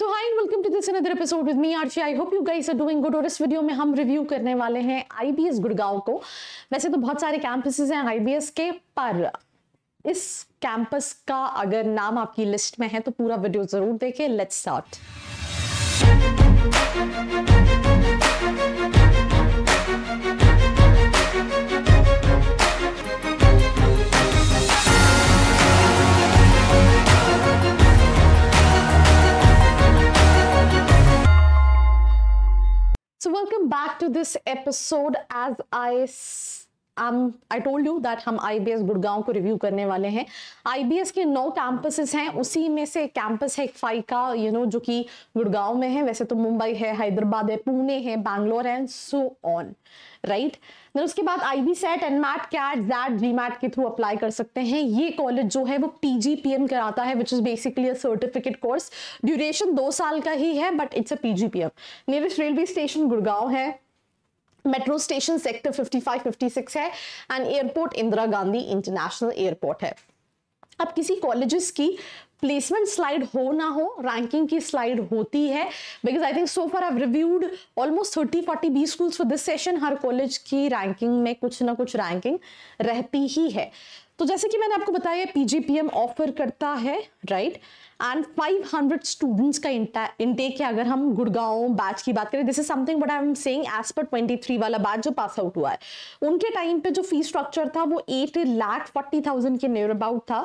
So hi and welcome to this another episode with me Aarshi I hope you guys are doing good और इस video में हम review करने वाले हैं आईबीएस गुड़गांव को वैसे तो बहुत सारे कैंपसेस हैं आईबीएस के पर इस कैंपस का अगर नाम आपकी लिस्ट में है तो पूरा वीडियो जरूर देखें let's start So, welcome back to this episode. As I I told you that हम आई गुड़गांव को रिव्यू करने वाले हैं आई के नौ कैंपसेस हैं उसी में से एक कैंपस है एक फाई का यू you नो know, जो कि गुड़गांव में है वैसे तो मुंबई है हैदराबाद है पुणे है बैंगलोर है सो ऑन राइट देन उसके बाद I B SAT and MAT CAT XAT GMAT के थ्रू अप्लाई कर सकते हैं ये कॉलेज जो है वो पी जी पी एम कराता है which is basically a certificate course duration दो साल का ही है but it's a P G P M nearest railway station Gurgaon है मेट्रो स्टेशन सेक्टर 55 56 है and airport Indira Gandhi international airport है अब किसी कॉलेजेस की प्लेसमेंट स्लाइड हो ना हो रैंकिंग की स्लाइड होती है because I think so far I reviewed almost thirty forty B schools for this session हर कॉलेज की रैंकिंग में कुछ ना कुछ रैंकिंग रहती ही है तो जैसे कि मैंने आपको बताया पीजीपीएम ऑफर करता है राइट एंड 500 स्टूडेंट्स का इनटेक है अगर हम गुड़गांव बैच की बात करें this is something but I am saying as per 23 वाला बैच जो पास आउट हुआ है उनके टाइम पे जो फी स्ट्रक्चर था वो एट लाख फोर्टी थाउजेंड के नियर अबाउट था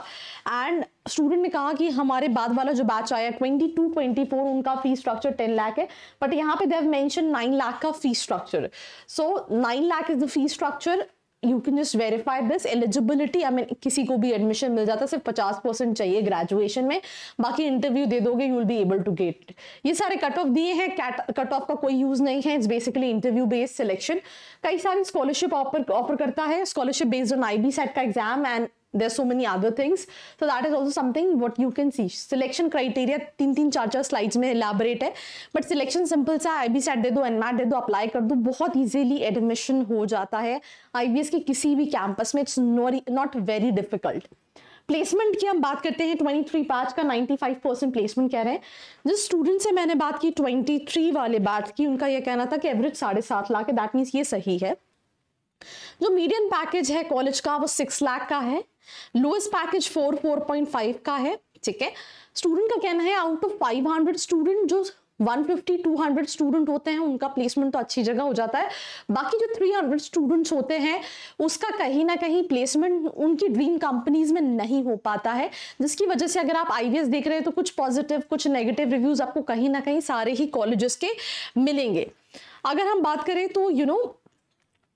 एंड स्टूडेंट ने कहा कि हमारे बाद वाला जो बैच आया 22 24 उनका फी स्ट्रक्चर 10 लाख है बट यहाँ पे देव मेंशन 9 लाख का fee structure so nine 9 lakh is the fee structure you can just verify this eligibility I mean किसी को भी एडमिशन मिल जाता है सिर्फ पचास परसेंट चाहिए ग्रेजुएशन में बाकी इंटरव्यू दे दोगे you will be able to get ये सारे कट ऑफ दिए हैं कट ऑफ का कोई यूज नहीं है it's basically interview based selection कई सारी स्कॉलरशिप ऑफर करता है scholarship based on I SAT का exam and there so many other things so that is also something what you can see selection criteria तीन तीन चार चार स्लाइड्स में इलाबरेट है बट सिलेक्शन सिंपल सा आई बी सेट दे दो एन मैट दे दो अप्लाई कर दो बहुत ईजिली एडमिशन हो जाता है आई बी एस के किसी भी कैंपस में it's not very difficult placement की हम बात करते हैं ट्वेंटी थ्री पाँच का नाइन्टी फाइव परसेंट प्लेसमेंट कह रहे हैं जिस स्टूडेंट से मैंने बात की ट्वेंटी थ्री वाले बात की उनका यह कहना था कि एवरेज साढ़े सात लाख है दैट मीन्स ये सही है जो मीडियम पैकेज है कॉलेज का वो सिक्स लाख का है lowest package four four point five का है ठीक है स्टूडेंट का कहना है out of five hundred student जो 150 200 स्टूडेंट होते हैं उनका प्लेसमेंट तो अच्छी जगह हो जाता है बाकी जो 300 स्टूडेंट्स होते हैं उसका कहीं ना कहीं प्लेसमेंट उनकी ड्रीम कंपनीज में नहीं हो पाता है जिसकी वजह से अगर आप आई देख रहे हैं तो कुछ पॉजिटिव कुछ नेगेटिव रिव्यूज आपको कहीं ना कहीं सारे ही कॉलेजेस के मिलेंगे अगर हम बात करें तो यू you नो know,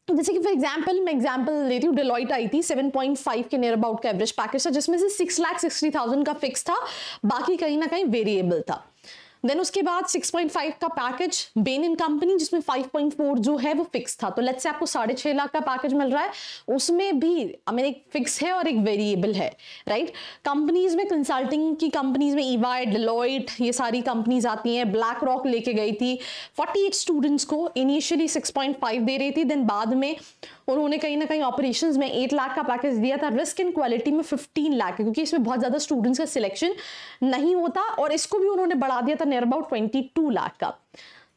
तो जैसे कि फॉर एग्जांपल मैं एग्जांपल लेती हूँ डिलॉइट आई थी 7.5 के नियर अबाउट का एवरेज पैकेज था जिसमें से सिक्स लाख सिक्सटी थाउजेंड का फिक्स था बाकी कहीं ना कहीं वेरिएबल था देन उसके बाद 6.5 का पैकेज बेन इन कंपनी जिसमें 5.4 जो है वो फिक्स था तो लेट्स से आपको साढ़े छः लाख का पैकेज मिल रहा है उसमें भी आई मीन एक फिक्स है और एक वेरिएबल है राइट कंपनीज में कंसल्टिंग की कंपनीज में ईवाई e डिलॉइट ये सारी कंपनीज आती हैं ब्लैक रॉक लेके गई थी 48 स्टूडेंट्स को इनिशियली 6.5 दे रही थी देन बाद में उन्होंने कहीं ना कहीं ऑपरेशन में एट लाख का पैकेज दिया था रिस्क इन क्वालिटी में फिफ्टीन लाख क्योंकि इसमें बहुत ज़्यादा स्टूडेंट्स का सिलेक्शन नहीं होता और इसको भी उन्होंने बढ़ा दिया था near about twenty two lakh का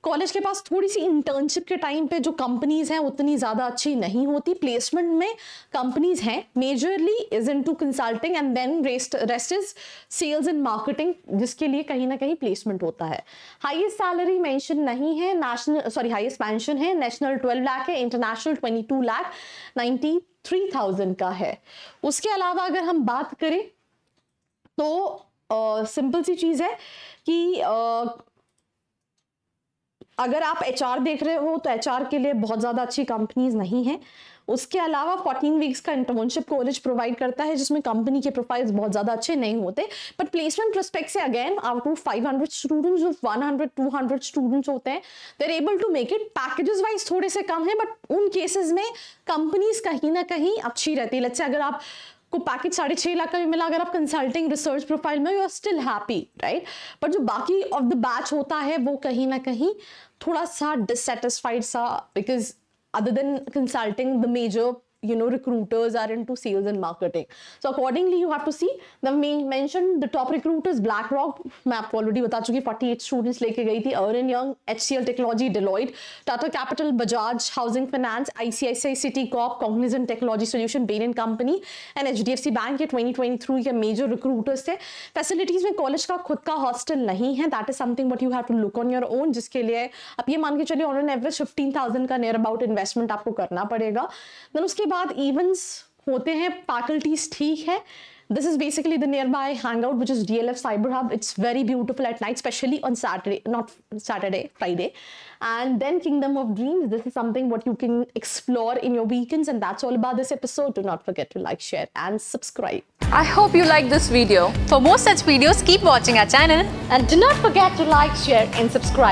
कॉलेज के पास थोड़ी सी इंटर्नशिप के टाइम पे जो कंपनीज हैं उतनी ज़्यादा अच्छी नहीं होती प्लेसमेंट में कंपनीज हैं majorly is into consulting and then rest rest is sales and marketing जिसके लिए कहीं ना कहीं प्लेसमेंट होता है हाईएस्ट सैलरी मेंशन नहीं है नेशनल सॉरी हाईएस्ट पेंशन है नेशनल ट्वेल्व लाख है international twenty two lakh ninety three thousand का है उसके अलावा अगर हम बात करें तो सिंपल सी चीज़ है कि uh, अगर आप एच देख रहे हो तो एच के लिए बहुत ज़्यादा अच्छी कंपनीज नहीं हैं उसके अलावा 14 वीक्स का इंटर्नशिप कॉलेज प्रोवाइड करता है जिसमें कंपनी के प्रोफाइल्स बहुत ज़्यादा अच्छे नहीं होते बट प्लेसमेंट रिस्पेक्ट से again out of 500 students one hundred two hundred students होते हैं they are able to make it packages wise थोड़े से कम है बट उन केसेस में कंपनीज कहीं ना कहीं अच्छी रहती है लच्छे अगर आप को पैकेज साढ़े छः लाख का भी मिला अगर आप कंसल्टिंग रिसर्च प्रोफाइल में you are still happy right पर जो बाकी ऑफ द बैच होता है वो कहीं ना कहीं थोड़ा सा डिससेटिस्फाइड सा because other than consulting the major you know recruiters are into sales and marketing so accordingly you have to see the main mentioned the top recruiters blackrock मैं आपको already बता चुकी 48 students लेके गई थी Ernst Young HCL technology Deloitte Tata capital Bajaj housing finance ICICI Citicorp Cognizant technology solution Bain and company and H bank के 2023 के major recruiters थे फैसिलिटीज में कॉलेज का खुद का हॉस्टल नहीं है that is something but you have to look on your own जिसके लिए आप ये मान के चलिए on an average fifteen thousand का नियर अबाउट इन्वेस्टमेंट आपको करना पड़ेगा देन उसके बाद इवेंट्स होते हैं this is basically the nearby hangout which is dlf cyber hub it's very beautiful at night especially on saturday not saturday friday and then kingdom of dreams this is something what you can explore in your weekends and that's all about this episode do not forget to like share and subscribe i hope you like this video for more such videos keep watching our channel and do not forget to like share and subscribe